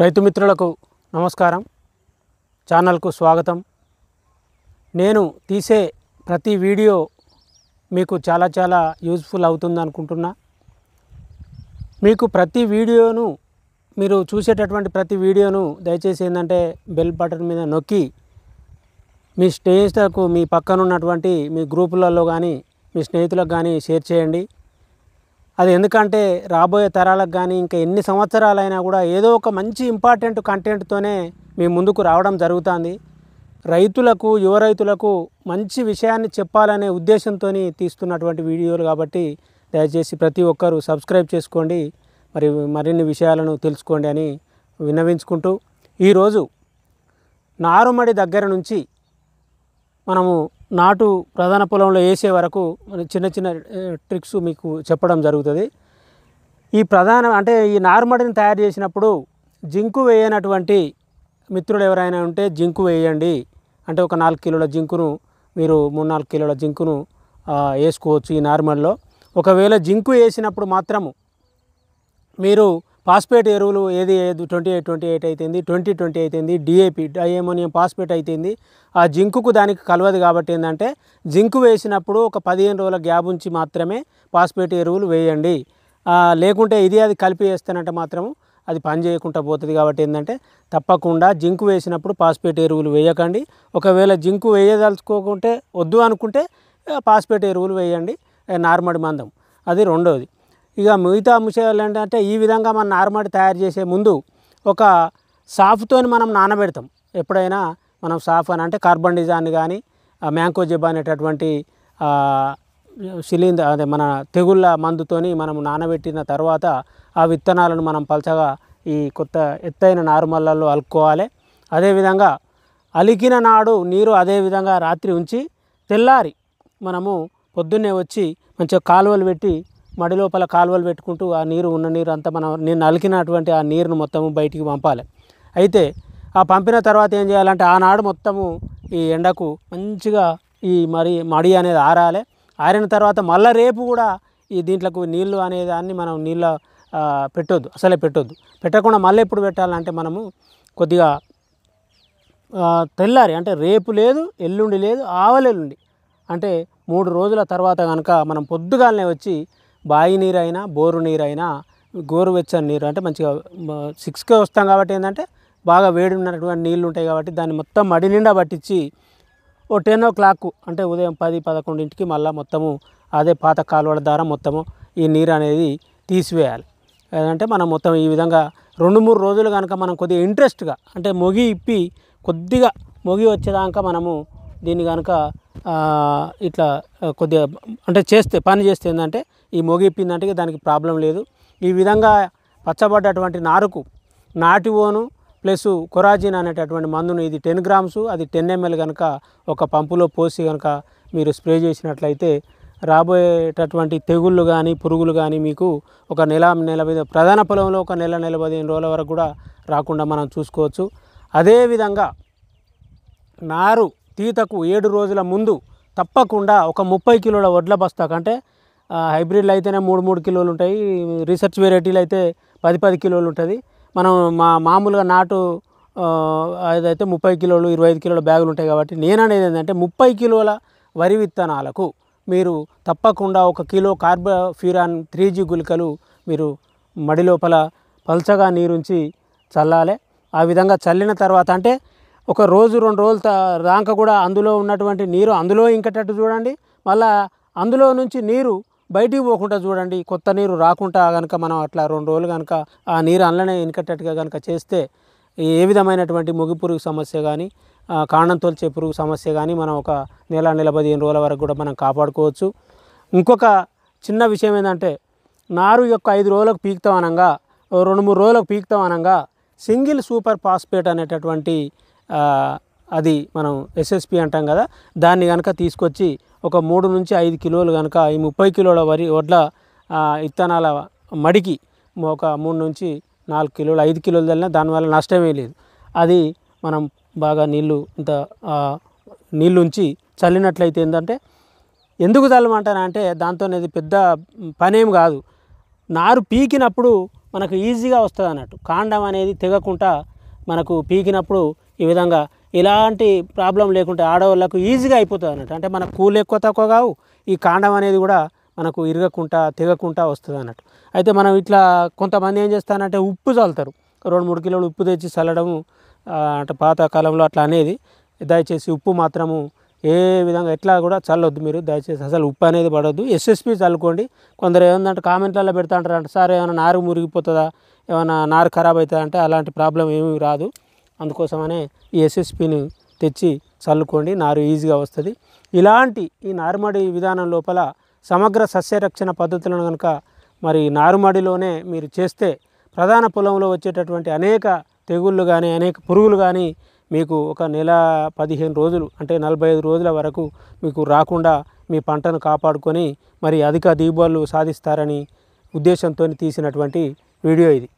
రైతు మిత్రులకు నమస్కారం ఛానల్కు స్వాగతం నేను తీసే ప్రతి వీడియో మీకు చాలా చాలా యూజ్ఫుల్ అవుతుంది అనుకుంటున్నా మీకు ప్రతి వీడియోను మీరు చూసేటటువంటి ప్రతి వీడియోను దయచేసి ఏంటంటే బెల్ బటన్ మీద నొక్కి మీ స్నేహితులకు మీ పక్కన ఉన్నటువంటి మీ గ్రూపులలో కానీ మీ స్నేహితులకు కానీ షేర్ చేయండి అది ఎందుకంటే రాబోయే తరాలకు కానీ ఇంకా ఎన్ని సంవత్సరాలైనా కూడా ఏదో ఒక మంచి ఇంపార్టెంట్ కంటెంట్తోనే మీ ముందుకు రావడం జరుగుతుంది రైతులకు యువ రైతులకు మంచి విషయాన్ని చెప్పాలనే ఉద్దేశంతో తీస్తున్నటువంటి వీడియోలు కాబట్టి దయచేసి ప్రతి ఒక్కరూ సబ్స్క్రైబ్ చేసుకోండి మరి మరిన్ని విషయాలను తెలుసుకోండి అని విన్నవించుకుంటూ ఈరోజు నారుమడి దగ్గర నుంచి మనము నాటు ప్రధాన పొలంలో వేసే వరకు చిన్న చిన్న ట్రిక్స్ మీకు చెప్పడం జరుగుతుంది ఈ ప్రధాన అంటే ఈ నార్మడిని తయారు చేసినప్పుడు జింకు వేయనటువంటి మిత్రులు ఎవరైనా ఉంటే జింకు వేయండి అంటే ఒక నాలుగు కిలోల జింకును మీరు మూడు నాలుగు కిలోల జింకును వేసుకోవచ్చు ఈ నార్మల్లో ఒకవేళ జింకు వేసినప్పుడు మాత్రము మీరు పాస్పేట్ ఎరువులు ఏది ఏది ట్వంటీ ఎయిట్ ట్వంటీ ఎయిట్ అయితే ట్వంటీ ట్వంటీ అయితేంది డిఏపి డైఅమోనియం పాస్పేట్ అయితేంది ఆ జింకుకు దానికి కలవదు కాబట్టి ఏంటంటే జింకు వేసినప్పుడు ఒక పదిహేను రోజుల గ్యాప్ ఉంచి మాత్రమే పాస్పేట్ ఎరువులు వేయండి లేకుంటే ఇది అది కలిపి వేస్తానంటే మాత్రం అది పని చేయకుండా పోతుంది కాబట్టి ఏంటంటే తప్పకుండా జింకు వేసినప్పుడు పాస్పేట్ ఎరువులు వేయకండి ఒకవేళ జింకు వేయదలుచుకోకుంటే వద్దు అనుకుంటే పాస్పేట్ ఎరువులు వేయండి నార్మడి మందం అది రెండవది ఇక మిగతా అంశాలు ఏంటంటే ఈ విధంగా మనం నార్మడి తయారు చేసే ముందు ఒక సాఫ్తో మనం నానబెడతాం ఎప్పుడైనా మనం సాఫ్ అని అంటే కార్బన్ డిజాన్ కానీ మ్యాంకోజిబ్ అనేటటువంటి సిలిండర్ అదే మన తెగుళ్ళ మందుతోని మనం నానబెట్టిన తర్వాత ఆ విత్తనాలను మనం పలచగా ఈ కొత్త ఎత్తైన నారుమల్లల్లో అలుక్కోవాలి అదేవిధంగా అలికిన నాడు నీరు అదేవిధంగా రాత్రి ఉంచి తెల్లారి మనము పొద్దున్నే వచ్చి మంచిగా కాలువలు పెట్టి మడి లోపల కాలువలు పెట్టుకుంటూ ఆ నీరు ఉన్న నీరు అంతా మనం నేను నలికినటువంటి ఆ నీరును మొత్తము బయటికి పంపాలి అయితే ఆ పంపిన తర్వాత ఏం చేయాలంటే ఆనాడు మొత్తము ఈ ఎండకు మంచిగా ఈ మరి మడి అనేది ఆరాలి ఆరిన తర్వాత మళ్ళీ రేపు కూడా ఈ దీంట్లోకి నీళ్లు అనే దాన్ని మనం నీళ్ళ పెట్టొద్దు అసలే పెట్టొద్దు పెట్టకుండా మళ్ళీ ఎప్పుడు పెట్టాలంటే మనము కొద్దిగా తెల్లారి అంటే రేపు లేదు ఎల్లుండి లేదు ఆవలెల్లుండి అంటే మూడు రోజుల తర్వాత కనుక మనం పొద్దుగాలనే వచ్చి బావి నీరైనా బోరు నీరైనా గోరువెచ్చని నీరు అంటే మంచిగా సిక్స్కే వస్తాం కాబట్టి ఏంటంటే బాగా వేడి ఉన్నటువంటి నీళ్ళు ఉంటాయి కాబట్టి దాన్ని మొత్తం మడి నిండా పట్టించి ఓ టెన్ ఓ క్లాక్ అంటే ఉదయం పది పదకొండింటికి మళ్ళీ మొత్తము అదే పాత కాలువల ద్వారా మొత్తము ఈ నీరు అనేది తీసివేయాలి ఏదంటే మనం మొత్తం ఈ విధంగా రెండు మూడు రోజులు కనుక మనం కొద్దిగా ఇంట్రెస్ట్గా అంటే మొగి ఇప్పి కొద్దిగా మొగి వచ్చేదాకా మనము దీన్ని కనుక ఇట్లా కొద్దిగా అంటే చేస్తే పని చేస్తే ఏంటంటే ఈ మోగిపిందంటే దానికి ప్రాబ్లం లేదు ఈ విధంగా పచ్చబడ్డటువంటి నారుకు నాటివోను ప్లస్ కొరాజిన్ అనేటటువంటి మందును ఇది టెన్ గ్రామ్స్ అది టెన్ ఎంఎల్ కనుక ఒక పంపులో పోసి కనుక మీరు స్ప్రే చేసినట్లయితే రాబోయేటటువంటి తెగుళ్ళు కానీ పురుగులు కానీ మీకు ఒక నెల నెల ప్రధాన పొలంలో ఒక నెల నెల పదిహేను రోజుల వరకు కూడా రాకుండా మనం చూసుకోవచ్చు అదేవిధంగా నారు తీతకు ఏడు రోజుల ముందు తప్పకుండా ఒక ముప్పై కిలోల వడ్ల బస్తా కంటే హైబ్రిడ్లు అయితేనే మూడు మూడు కిలోలు ఉంటాయి రీసెర్చ్ వెరైటీలు అయితే పది పది కిలోలు ఉంటుంది మనం మా మామూలుగా నాటు అదైతే ముప్పై కిలోలు ఇరవై ఐదు కిలోల బ్యాగులు ఉంటాయి కాబట్టి నేను అనేది ఏంటంటే ముప్పై కిలోల వరి విత్తనాలకు మీరు తప్పకుండా ఒక కిలో కార్బోఫ్యూరాన్ త్రీ జీ గులికలు మీరు మడి లోపల పల్చగా నీరుంచి చల్లాలి ఆ విధంగా చల్లిన తర్వాత అంటే ఒక రోజు రెండు రోజుల దాకా కూడా అందులో ఉన్నటువంటి నీరు అందులో ఇంకటట్టు చూడండి మళ్ళీ అందులో నుంచి నీరు బయటికి పోకుండా చూడండి కొత్త నీరు రాకుండా కనుక మనం అట్లా రెండు రోజులు కనుక ఆ నీరు అందులోనే వెనకట్టేట్టుగా కనుక చేస్తే ఏ విధమైనటువంటి ముగి పురుగు సమస్య కానీ కాండం తొలిచే పురుగు సమస్య కానీ మనం ఒక నెల నెల పదిహేను రోజుల వరకు కూడా మనం కాపాడుకోవచ్చు ఇంకొక చిన్న విషయం ఏంటంటే నారు యొక్క ఐదు రోజులకు పీకుతాం అనగా రెండు మూడు రోజులకు పీకుతాం అనంగా సింగిల్ సూపర్ ఫాస్ఫేట్ అనేటటువంటి అది మనం ఎస్ఎస్పి అంటాం కదా దాన్ని కనుక తీసుకొచ్చి ఒక మూడు నుంచి ఐదు కిలోలు కనుక ఈ ముప్పై కిలోల వరి వడ్ల విత్తనాల మడికి ఒక మూడు నుంచి నాలుగు కిలోలు ఐదు కిలోలు చల్లినా దానివల్ల నష్టమే లేదు అది మనం బాగా నీళ్ళు ఇంత నీళ్ళు ఉంచి చల్లినట్లయితే ఏంటంటే ఎందుకు చల్లమంటారా అంటే దాంతో అనేది పెద్ద పనేం కాదు నారు పీకినప్పుడు మనకు ఈజీగా వస్తుంది అన్నట్టు కాండం అనేది తెగకుండా మనకు పీకినప్పుడు ఈ విధంగా ఇలాంటి ప్రాబ్లం లేకుంటే ఆడవాళ్ళకు ఈజీగా అయిపోతుంది అన్నట్టు అంటే మన కూలు ఎక్కువ తక్కువ కావు ఈ కాండం అనేది కూడా మనకు ఇరగకుండా తెగకుండా వస్తుంది అన్నట్టు అయితే మనం ఇట్లా కొంతమంది ఏం చేస్తానంటే ఉప్పు చల్లుతారు రెండు మూడు కిలోలు ఉప్పు తెచ్చి చల్లడము అంటే పాతకాలంలో అట్లా అనేది దయచేసి ఉప్పు మాత్రము ఏ విధంగా ఎట్లా కూడా చల్లొద్దు మీరు దయచేసి అసలు ఉప్పు అనేది పడొద్దు ఎస్ఎస్పి చల్లుకోండి కొందరు ఏమందంటే కామెంట్లలో పెడతా అంటారు అంటే సార్ ఏమైనా నారు మురిగిపోతుందా ఏమైనా నారు ఖరాబ్ అవుతుందా అంటే అలాంటి ప్రాబ్లం ఏమీ రాదు అందుకోసమనే ఈ ఎస్ఎస్పిని తెచ్చి చల్లుకోండి నారు ఈజీగా వస్తుంది ఇలాంటి ఈ నారుమడి విధానం లోపల సమగ్ర సస్యరక్షణ పద్ధతులను కనుక మరి నారుమడిలోనే మీరు చేస్తే ప్రధాన పొలంలో వచ్చేటటువంటి అనేక తెగుళ్ళు కానీ అనేక పురుగులు కానీ మీకు ఒక నెల పదిహేను రోజులు అంటే నలభై ఐదు రోజుల వరకు మీకు రాకుండా మీ పంటను కాపాడుకొని మరి అధిక దిగుబడులు సాధిస్తారని ఉద్దేశంతో తీసినటువంటి వీడియో ఇది